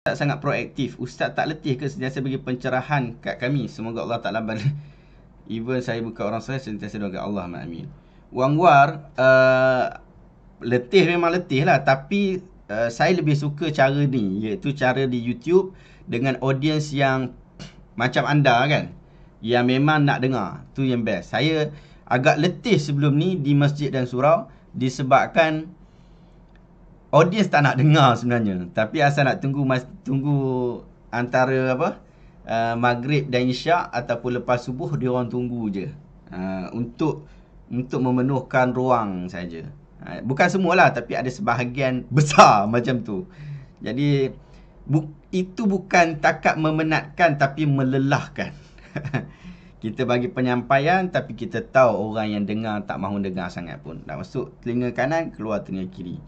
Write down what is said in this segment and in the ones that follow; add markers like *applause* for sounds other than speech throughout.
Ustaz sangat proaktif. Ustaz tak letih ke sentiasa bagi pencerahan kat kami? Semoga Allah Ta'ala bala. *laughs* Even saya bukan orang saya, sentiasa doa kepada Allah. Amin. Wang War, uh, letih memang letih lah. Tapi uh, saya lebih suka cara ni. Iaitu cara di YouTube dengan audiens yang *clears throat* macam anda kan. Yang memang nak dengar. tu yang best. Saya agak letih sebelum ni di masjid dan surau. Disebabkan audience tak nak dengar sebenarnya tapi asal nak tunggu mas, tunggu antara apa uh, maghrib dan isyak ataupun lepas subuh dia orang tunggu je uh, untuk untuk memenuhkan ruang saja uh, bukan semualah tapi ada sebahagian *laughs* besar macam tu jadi bu, itu bukan takat memenatkan tapi melelahkan *laughs* kita bagi penyampaian tapi kita tahu orang yang dengar tak mahu dengar sangat pun dah masuk telinga kanan keluar telinga kiri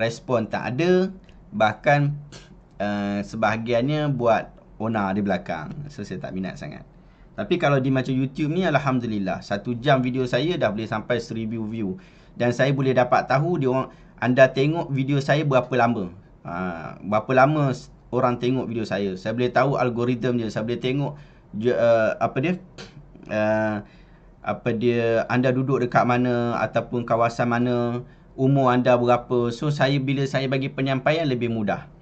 respon tak ada bahkan uh, sebahagiannya buat onar di belakang so saya tak minat sangat tapi kalau di macam YouTube ni alhamdulillah satu jam video saya dah boleh sampai 1000 view dan saya boleh dapat tahu dia orang anda tengok video saya berapa lama uh, berapa lama orang tengok video saya saya boleh tahu algoritma dia saya boleh tengok uh, apa dia uh, apa dia anda duduk dekat mana ataupun kawasan mana umur anda berapa. So saya bila saya bagi penyampaian lebih mudah.